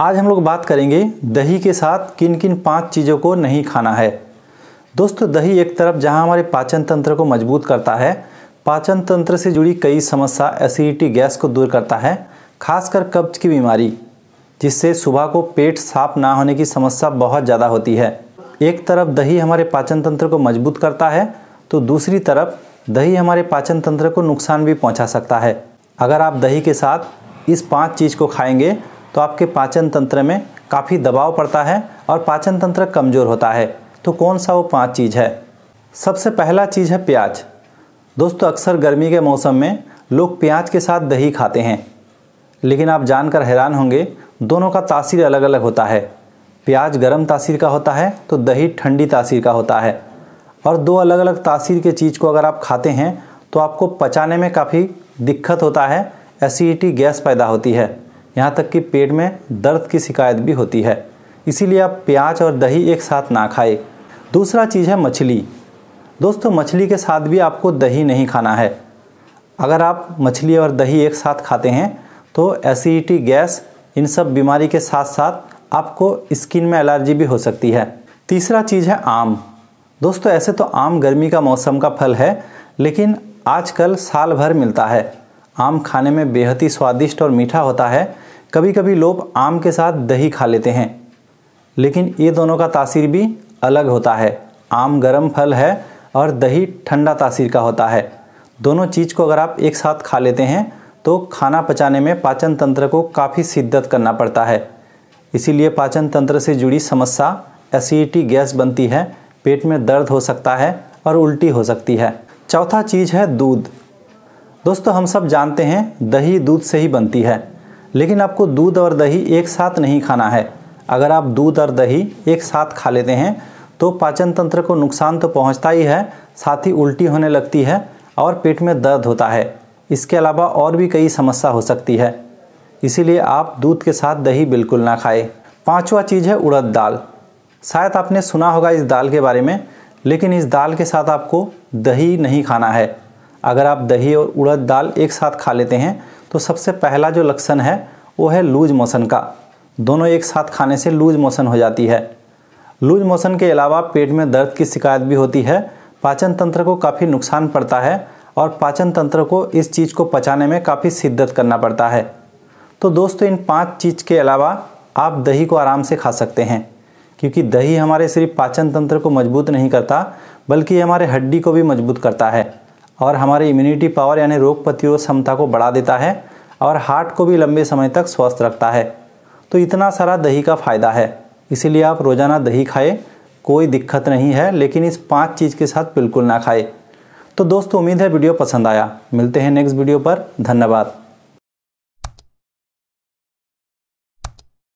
आज हम लोग बात करेंगे दही के साथ किन किन पांच चीज़ों को नहीं खाना है दोस्तों दही एक तरफ जहां हमारे पाचन तंत्र को मजबूत करता है पाचन तंत्र से जुड़ी कई समस्या एसिडिटी गैस को दूर करता है खासकर कब्ज की बीमारी जिससे सुबह को पेट साफ ना होने की समस्या बहुत ज़्यादा होती है एक तरफ दही हमारे पाचन तंत्र को मजबूत करता है तो दूसरी तरफ दही हमारे पाचन तंत्र को नुकसान भी पहुंचा सकता है अगर आप दही के साथ इस पांच चीज़ को खाएंगे तो आपके पाचन तंत्र में काफ़ी दबाव पड़ता है और पाचन तंत्र कमज़ोर होता है तो कौन सा वो पाँच चीज़ है सबसे पहला चीज़ है प्याज दोस्तों अक्सर गर्मी के मौसम में लोग प्याज के साथ दही खाते हैं लेकिन आप जानकर हैरान होंगे दोनों का तासीर अलग अलग होता है प्याज गर्म तासीर का होता है तो दही ठंडी तासीर का होता है और दो अलग अलग तासीर के चीज़ को अगर आप खाते हैं तो आपको पचाने में काफ़ी दिक्कत होता है एसिडिटी गैस पैदा होती है यहाँ तक कि पेट में दर्द की शिकायत भी होती है इसीलिए आप प्याज और दही एक साथ ना खाएं दूसरा चीज़ है मछली दोस्तों मछली के साथ भी आपको दही नहीं खाना है अगर आप मछली और दही एक साथ खाते हैं तो एसिडिटी गैस इन सब बीमारी के साथ साथ आपको स्किन में एलर्जी भी हो सकती है तीसरा चीज़ है आम दोस्तों ऐसे तो आम गर्मी का मौसम का फल है लेकिन आजकल साल भर मिलता है आम खाने में बेहद ही स्वादिष्ट और मीठा होता है कभी कभी लोग आम के साथ दही खा लेते हैं लेकिन ये दोनों का तासीर भी अलग होता है आम गर्म फल है और दही ठंडा तासीर का होता है दोनों चीज़ को अगर आप एक साथ खा लेते हैं तो खाना पचाने में पाचन तंत्र को काफ़ी शिद्दत करना पड़ता है इसीलिए पाचन तंत्र से जुड़ी समस्या एसिडिटी गैस बनती है पेट में दर्द हो सकता है और उल्टी हो सकती है चौथा चीज़ है दूध दोस्तों हम सब जानते हैं दही दूध से ही बनती है लेकिन आपको दूध और दही एक साथ नहीं खाना है अगर आप दूध और दही एक साथ खा लेते हैं तो पाचन तंत्र को नुकसान तो पहुंचता ही है साथ ही उल्टी होने लगती है और पेट में दर्द होता है इसके अलावा और भी कई समस्या हो सकती है इसीलिए आप दूध के साथ दही बिल्कुल ना खाएं पांचवा चीज़ है उड़द दाल शायद आपने सुना होगा इस दाल के बारे में लेकिन इस दाल के साथ आपको दही नहीं खाना है अगर आप दही और उड़द दाल एक साथ खा लेते हैं तो सबसे पहला जो लक्षण है वो है लूज मोशन का दोनों एक साथ खाने से लूज मोशन हो जाती है लूज मोशन के अलावा पेट में दर्द की शिकायत भी होती है पाचन तंत्र को काफ़ी नुकसान पड़ता है और पाचन तंत्र को इस चीज़ को पचाने में काफ़ी शिद्दत करना पड़ता है तो दोस्तों इन पांच चीज़ के अलावा आप दही को आराम से खा सकते हैं क्योंकि दही हमारे सिर्फ पाचन तंत्र को मजबूत नहीं करता बल्कि हमारे हड्डी को भी मजबूत करता है और हमारी इम्यूनिटी पावर यानी रोग प्रतिरोध क्षमता को बढ़ा देता है और हार्ट को भी लंबे समय तक स्वस्थ रखता है तो इतना सारा दही का फ़ायदा है इसीलिए आप रोज़ाना दही खाए कोई दिक्कत नहीं है लेकिन इस पांच चीज़ के साथ बिल्कुल ना खाए तो दोस्तों उम्मीद है वीडियो पसंद आया मिलते हैं नेक्स्ट वीडियो पर धन्यवाद